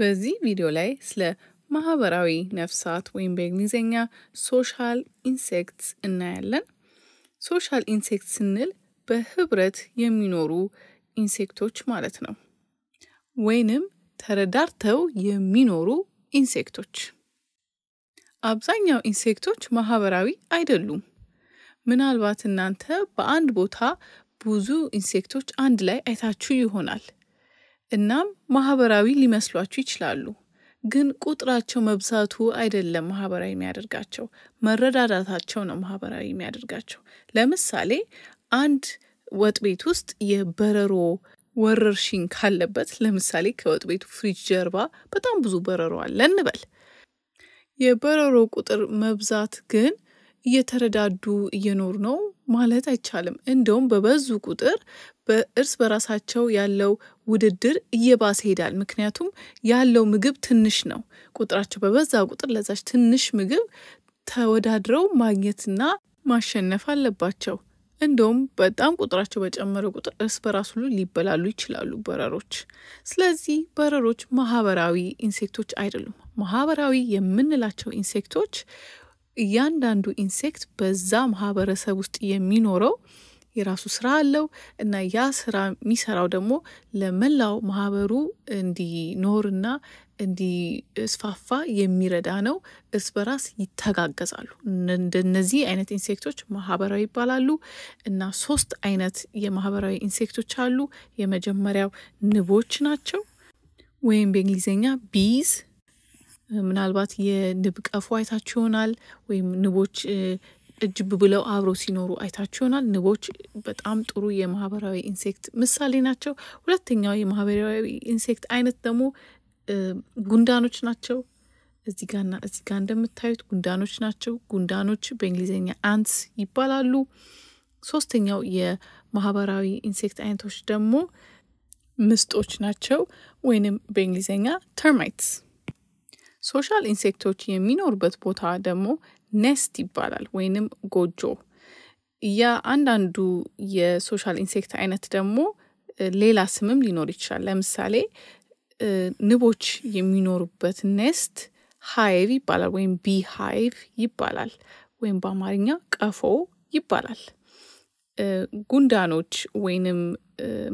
በዚህ ቪዲዮ ላይ ስለ ማህበራዊ ነፍሳት ወይም በእንግሊዝኛ ሶሻል ኢንሴክትስ እናያለን። ሶሻል ኢንሴክት ስንል በህብረት የሚኖሩ ኢንሴክቶች ማለት ነው፣ ወይንም ተረዳርተው የሚኖሩ ኢንሴክቶች። አብዛኛው ኢንሴክቶች ማህበራዊ አይደሉም። ምናልባት እናንተ በአንድ ቦታ ብዙ ኢንሴክቶች አንድ ላይ አይታችሁ ይሆናል። እናም ማህበራዊ ሊመስሏችሁ ይችላሉ። ግን ቁጥራቸው መብዛቱ አይደለም ማህበራዊ የሚያደርጋቸው፣ መረዳዳታቸው ነው ማህበራዊ የሚያደርጋቸው። ለምሳሌ አንድ ወጥ ቤት ውስጥ የበረሮ ወረርሽኝ ካለበት፣ ለምሳሌ ከወጥ ቤቱ ፍሪጅ ጀርባ በጣም ብዙ በረሮ አለ እንበል። የበረሮ ቁጥር መብዛት ግን እየተረዳዱ እየኖሩ ነው ማለት አይቻልም። እንደውም በበዙ ቁጥር በእርስ በራሳቸው ያለው ውድድር እየባሰ ይሄዳል። ምክንያቱም ያለው ምግብ ትንሽ ነው። ቁጥራቸው በበዛ ቁጥር ለዛች ትንሽ ምግብ ተወዳድረው ማግኘትና ማሸነፍ አለባቸው። እንደውም በጣም ቁጥራቸው በጨመረ ቁጥር እርስ በራስ ሁሉ ሊበላሉ ይችላሉ በረሮች። ስለዚህ በረሮች ማህበራዊ ኢንሴክቶች አይደሉም። ማህበራዊ የምንላቸው ኢንሴክቶች እያንዳንዱ ኢንሴክት በዛ ማህበረሰብ ውስጥ የሚኖረው የራሱ ስራ አለው እና ያ ስራ የሚሰራው ደግሞ ለመላው ማህበሩ እንዲኖርና እንዲስፋፋ የሚረዳ ነው። እርስ በራስ ይተጋገዛሉ። እንደነዚህ አይነት ኢንሴክቶች ማህበራዊ ይባላሉ እና ሶስት አይነት የማህበራዊ ኢንሴክቶች አሉ። የመጀመሪያው ንቦች ናቸው ወይም በእንግሊዝኛ ቢዝ ምናልባት የንብ ቀፎ አይታችሁ ይሆናል። ወይም ንቦች እጅብ ብለው አብረው ሲኖሩ አይታችሁ ይሆናል። ንቦች በጣም ጥሩ የማህበራዊ ኢንሴክት ምሳሌ ናቸው። ሁለተኛው የማህበራዊ ኢንሴክት አይነት ደግሞ ጉንዳኖች ናቸው። እዚህ ጋና እዚህ ጋር እንደምታዩት ጉንዳኖች ናቸው። ጉንዳኖች በእንግሊዝኛ አንትስ ይባላሉ። ሶስተኛው የማህበራዊ ኢንሴክት አይነቶች ደግሞ ምስጦች ናቸው፣ ወይንም በእንግሊዝኛ ተርማይትስ። ሶሻል ኢንሴክቶች የሚኖሩበት ቦታ ደግሞ ኔስት ይባላል ወይንም ጎጆ። የአንዳንዱ የሶሻል ኢንሴክት አይነት ደግሞ ሌላ ስምም ሊኖር ይችላል። ለምሳሌ ንቦች የሚኖሩበት ኔስት ሃይቭ ይባላል ወይም ቢ ሃይቭ ይባላል ወይም በአማርኛ ቀፎ ይባላል። ጉንዳኖች ወይንም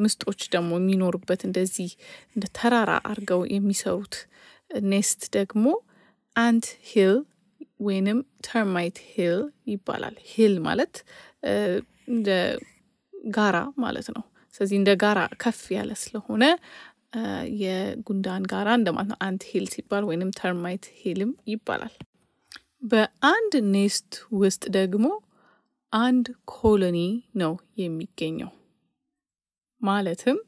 ምስጦች ደግሞ የሚኖሩበት እንደዚህ እንደ ተራራ አድርገው የሚሰሩት ኔስት ደግሞ አንት ሂል ወይንም ተርማይት ሂል ይባላል። ሂል ማለት እንደ ጋራ ማለት ነው። ስለዚህ እንደ ጋራ ከፍ ያለ ስለሆነ የጉንዳን ጋራ እንደማለት ነው። አንት ሂል ሲባል ወይንም ተርማይት ሂልም ይባላል። በአንድ ኔስት ውስጥ ደግሞ አንድ ኮሎኒ ነው የሚገኘው። ማለትም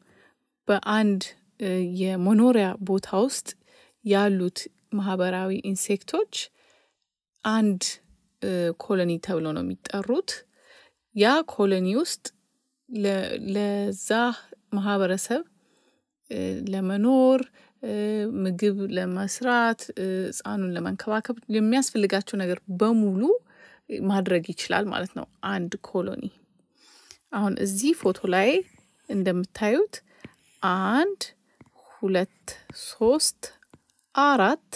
በአንድ የመኖሪያ ቦታ ውስጥ ያሉት ማህበራዊ ኢንሴክቶች አንድ ኮሎኒ ተብሎ ነው የሚጠሩት። ያ ኮሎኒ ውስጥ ለዛ ማህበረሰብ ለመኖር ምግብ ለመስራት ህፃኑን ለመንከባከብ የሚያስፈልጋቸው ነገር በሙሉ ማድረግ ይችላል ማለት ነው። አንድ ኮሎኒ አሁን እዚህ ፎቶ ላይ እንደምታዩት አንድ ሁለት ሶስት አራት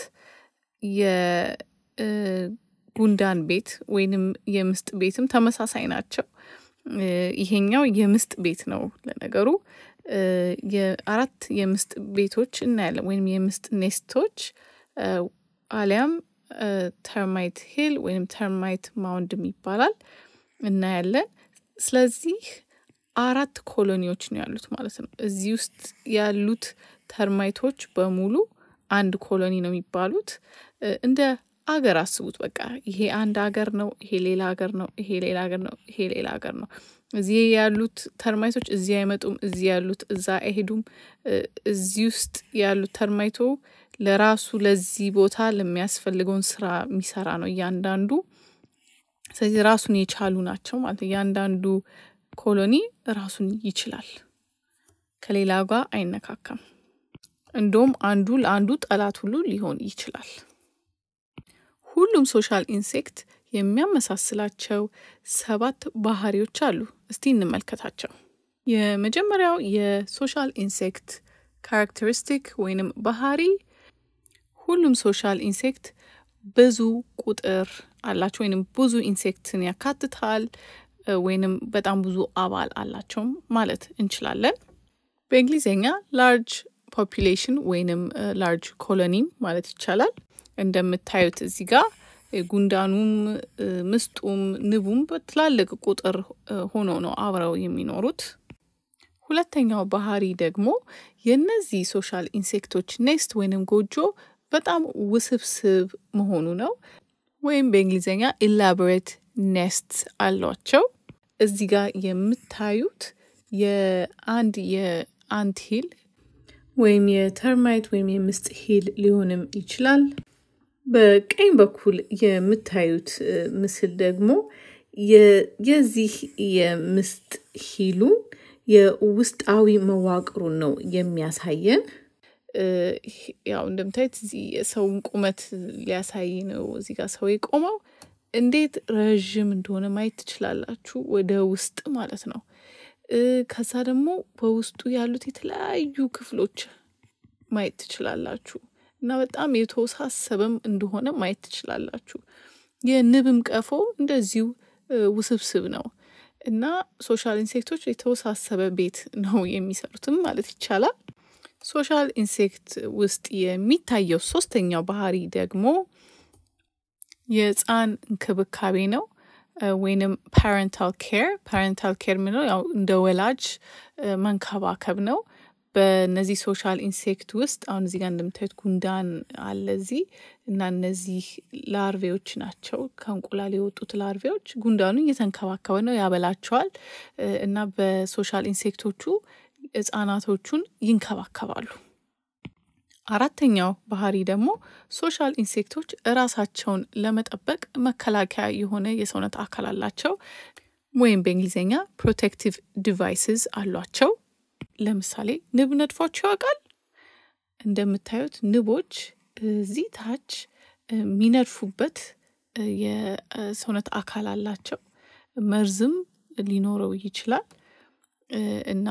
ጉንዳን ቤት ወይንም የምስጥ ቤትም ተመሳሳይ ናቸው። ይሄኛው የምስጥ ቤት ነው። ለነገሩ አራት የምስጥ ቤቶች እናያለን ወይም የምስጥ ኔስቶች አሊያም ተርማይት ሂል ወይም ተርማይት ማውንድም ይባላል እናያለን። ስለዚህ አራት ኮሎኒዎች ነው ያሉት ማለት ነው። እዚህ ውስጥ ያሉት ተርማይቶች በሙሉ አንድ ኮሎኒ ነው የሚባሉት። እንደ አገር አስቡት። በቃ ይሄ አንድ አገር ነው፣ ይሄ ሌላ አገር ነው፣ ይሄ ሌላ አገር ነው፣ ይሄ ሌላ አገር ነው። እዚህ ያሉት ተርማይቶች እዚህ አይመጡም፣ እዚህ ያሉት እዛ አይሄዱም። እዚህ ውስጥ ያሉት ተርማይቶ ለራሱ ለዚህ ቦታ ለሚያስፈልገውን ስራ የሚሰራ ነው እያንዳንዱ። ስለዚህ ራሱን የቻሉ ናቸው ማለት እያንዳንዱ ኮሎኒ ራሱን ይችላል፣ ከሌላ ጋር አይነካካም። እንደውም አንዱ ለአንዱ ጠላት ሁሉ ሊሆን ይችላል። ሁሉም ሶሻል ኢንሴክት የሚያመሳስላቸው ሰባት ባህሪዎች አሉ። እስቲ እንመልከታቸው። የመጀመሪያው የሶሻል ኢንሴክት ካራክተሪስቲክ ወይንም ባህሪ ሁሉም ሶሻል ኢንሴክት ብዙ ቁጥር አላቸው ወይንም ብዙ ኢንሴክትን ያካትታል ወይንም በጣም ብዙ አባል አላቸው ማለት እንችላለን። በእንግሊዝኛ ላርጅ ፖፒሌሽን ወይንም ላርጅ ኮሎኒም ማለት ይቻላል። እንደምታዩት እዚህ ጋር ጉንዳኑም ምስጡም ንቡም በትላልቅ ቁጥር ሆኖ ነው አብረው የሚኖሩት። ሁለተኛው ባህሪ ደግሞ የእነዚህ ሶሻል ኢንሴክቶች ኔስት ወይንም ጎጆ በጣም ውስብስብ መሆኑ ነው። ወይም በእንግሊዝኛ ኢላቦሬት ኔስት አሏቸው። እዚህ ጋር የምታዩት የአንድ የአንት ሂል ወይም የተርማይት ወይም የምስጥ ሂል ሊሆንም ይችላል። በቀኝ በኩል የምታዩት ምስል ደግሞ የዚህ የምስጥ ሂሉ የውስጣዊ መዋቅሩን ነው የሚያሳየን። ያው እንደምታዩት እዚህ የሰውን ቁመት ሊያሳይ ነው እዚህ ጋር ሰው የቆመው እንዴት ረዥም እንደሆነ ማየት ትችላላችሁ። ወደ ውስጥ ማለት ነው። ከዛ ደግሞ በውስጡ ያሉት የተለያዩ ክፍሎች ማየት ትችላላችሁ። እና በጣም የተወሳሰበም እንደሆነ ማየት ትችላላችሁ። የንብም ቀፎ እንደዚሁ ውስብስብ ነው እና ሶሻል ኢንሴክቶች የተወሳሰበ ቤት ነው የሚሰሩትም ማለት ይቻላል። ሶሻል ኢንሴክት ውስጥ የሚታየው ሶስተኛው ባህሪ ደግሞ የህፃን እንክብካቤ ነው ወይንም ፓረንታል ኬር። ፓረንታል ኬር ምንለው ያው እንደ ወላጅ መንከባከብ ነው። በነዚህ ሶሻል ኢንሴክት ውስጥ አሁን እዚህ ጋር እንደምታዩት ጉንዳን አለ እዚህ እና እነዚህ ላርቬዎች ናቸው። ከእንቁላል የወጡት ላርቬዎች ጉንዳኑ እየተንከባከበ ነው፣ ያበላቸዋል እና በሶሻል ኢንሴክቶቹ ህጻናቶቹን ይንከባከባሉ። አራተኛው ባህሪ ደግሞ ሶሻል ኢንሴክቶች እራሳቸውን ለመጠበቅ መከላከያ የሆነ የሰውነት አካል አላቸው ወይም በእንግሊዝኛ ፕሮቴክቲቭ ዲቫይስስ አሏቸው። ለምሳሌ ንብ ነድፏችሁ ያውቃል? እንደምታዩት ንቦች እዚህ ታች የሚነድፉበት የሰውነት አካል አላቸው። መርዝም ሊኖረው ይችላል እና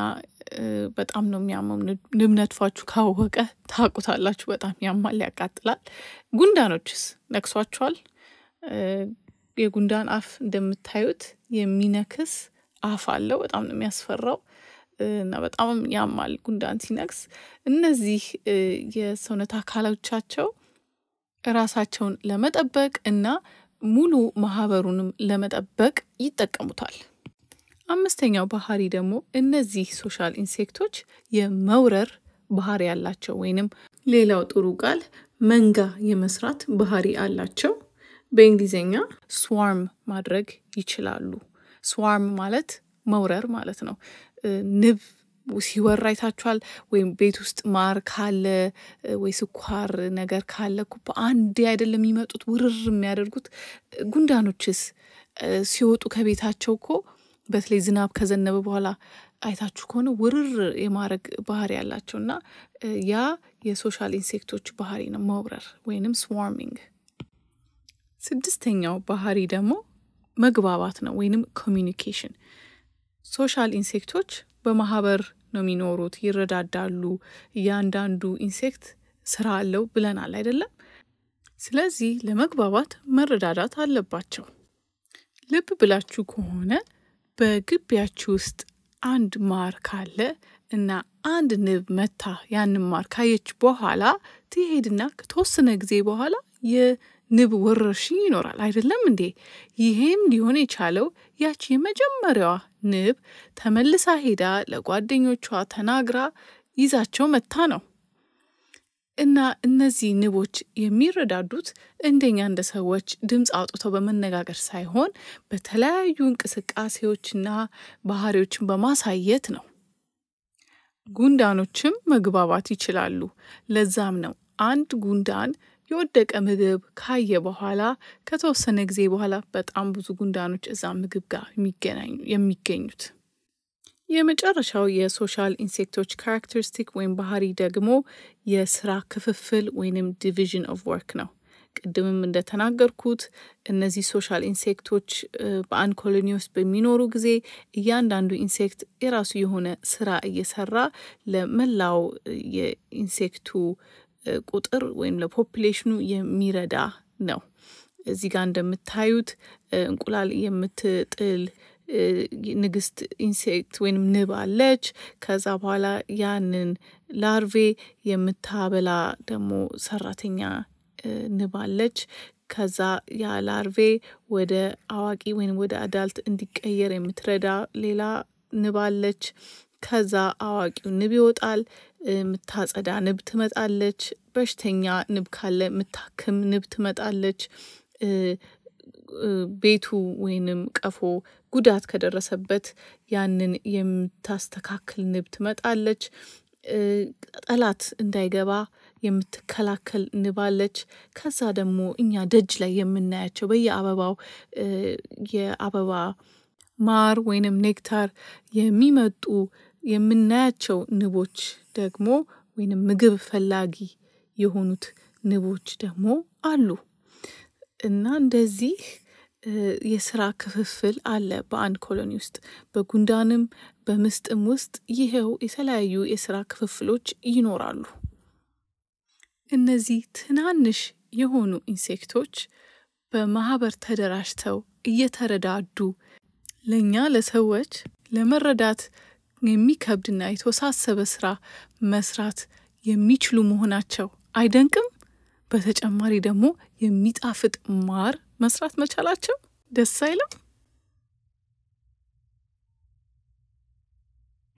በጣም ነው የሚያመው። ንብ ነድፏችሁ ካወቀ ታቁታላችሁ። በጣም ያማል፣ ያቃጥላል። ጉንዳኖችስ ነክሷችኋል? የጉንዳን አፍ እንደምታዩት የሚነክስ አፍ አለው። በጣም ነው የሚያስፈራው። እና በጣም ያማል ጉንዳን ሲነክስ። እነዚህ የሰውነት አካሎቻቸው ራሳቸውን ለመጠበቅ እና ሙሉ ማህበሩንም ለመጠበቅ ይጠቀሙታል። አምስተኛው ባህሪ ደግሞ እነዚህ ሶሻል ኢንሴክቶች የመውረር ባህሪ አላቸው፣ ወይንም ሌላው ጥሩ ቃል መንጋ የመስራት ባህሪ አላቸው። በእንግሊዝኛ ስዋርም ማድረግ ይችላሉ። ስዋርም ማለት መውረር ማለት ነው። ንብ ሲወራ አይታችኋል። ወይም ቤት ውስጥ ማር ካለ ወይ ስኳር ነገር ካለ እኮ በአንዴ አይደለም የሚመጡት ውርር የሚያደርጉት። ጉንዳኖችስ ሲወጡ ከቤታቸው እኮ በተለይ ዝናብ ከዘነበ በኋላ አይታችሁ ከሆነ ውርር የማድረግ ባህሪ ያላቸው እና ያ የሶሻል ኢንሴክቶች ባህሪ ነው፣ መውረር ወይንም ስዋርሚንግ። ስድስተኛው ባህሪ ደግሞ መግባባት ነው ወይንም ኮሚኒኬሽን ሶሻል ኢንሴክቶች በማህበር ነው የሚኖሩት፣ ይረዳዳሉ። እያንዳንዱ ኢንሴክት ስራ አለው ብለናል አይደለም? ስለዚህ ለመግባባት መረዳዳት አለባቸው። ልብ ብላችሁ ከሆነ በግቢያችሁ ውስጥ አንድ ማር ካለ እና አንድ ንብ መታ ያንን ማር ካየች በኋላ ትሄድና ከተወሰነ ጊዜ በኋላ ንብ ወረርሽኝ ይኖራል አይደለም እንዴ? ይሄም ሊሆን የቻለው ያቺ የመጀመሪያዋ ንብ ተመልሳ ሄዳ ለጓደኞቿ ተናግራ ይዛቸው መታ ነው። እና እነዚህ ንቦች የሚረዳዱት እንደኛ እንደ ሰዎች ድምፅ አውጥተው በመነጋገር ሳይሆን በተለያዩ እንቅስቃሴዎችና ባህሪዎችን በማሳየት ነው። ጉንዳኖችም መግባባት ይችላሉ። ለዛም ነው አንድ ጉንዳን የወደቀ ምግብ ካየ በኋላ ከተወሰነ ጊዜ በኋላ በጣም ብዙ ጉንዳኖች እዛ ምግብ ጋር የሚገኙት። የመጨረሻው የሶሻል ኢንሴክቶች ካራክተሪስቲክ ወይም ባህሪ ደግሞ የስራ ክፍፍል ወይንም ዲቪዥን ኦፍ ወርክ ነው። ቅድምም እንደተናገርኩት እነዚህ ሶሻል ኢንሴክቶች በአንድ ኮሎኒ ውስጥ በሚኖሩ ጊዜ እያንዳንዱ ኢንሴክት የራሱ የሆነ ስራ እየሰራ ለመላው የኢንሴክቱ ቁጥር ወይም ለፖፕሌሽኑ የሚረዳ ነው። እዚህ ጋር እንደምታዩት እንቁላል የምትጥል ንግስት ኢንሴክት ወይም ንብ አለች። ከዛ በኋላ ያንን ላርቬ የምታበላ ደግሞ ሰራተኛ ንብ አለች። ከዛ ያ ላርቬ ወደ አዋቂ ወይም ወደ አዳልት እንዲቀየር የምትረዳ ሌላ ንብ አለች። ከዛ አዋቂው ንብ ይወጣል። የምታጸዳ ንብ ትመጣለች። በሽተኛ ንብ ካለ የምታክም ንብ ትመጣለች። ቤቱ ወይንም ቀፎ ጉዳት ከደረሰበት ያንን የምታስተካክል ንብ ትመጣለች። ጠላት እንዳይገባ የምትከላከል ንብ አለች። ከዛ ደግሞ እኛ ደጅ ላይ የምናያቸው በየአበባው የአበባ ማር ወይንም ኔክታር የሚመጡ የምናያቸው ንቦች ደግሞ ወይንም ምግብ ፈላጊ የሆኑት ንቦች ደግሞ አሉ እና እንደዚህ የስራ ክፍፍል አለ በአንድ ኮሎኒ ውስጥ በጉንዳንም በምስጥም ውስጥ ይኸው የተለያዩ የስራ ክፍፍሎች ይኖራሉ። እነዚህ ትናንሽ የሆኑ ኢንሴክቶች በማህበር ተደራጅተው እየተረዳዱ ለእኛ ለሰዎች ለመረዳት የሚከብድና የተወሳሰበ ስራ መስራት የሚችሉ መሆናቸው አይደንቅም? በተጨማሪ ደግሞ የሚጣፍጥ ማር መስራት መቻላቸው ደስ አይለም።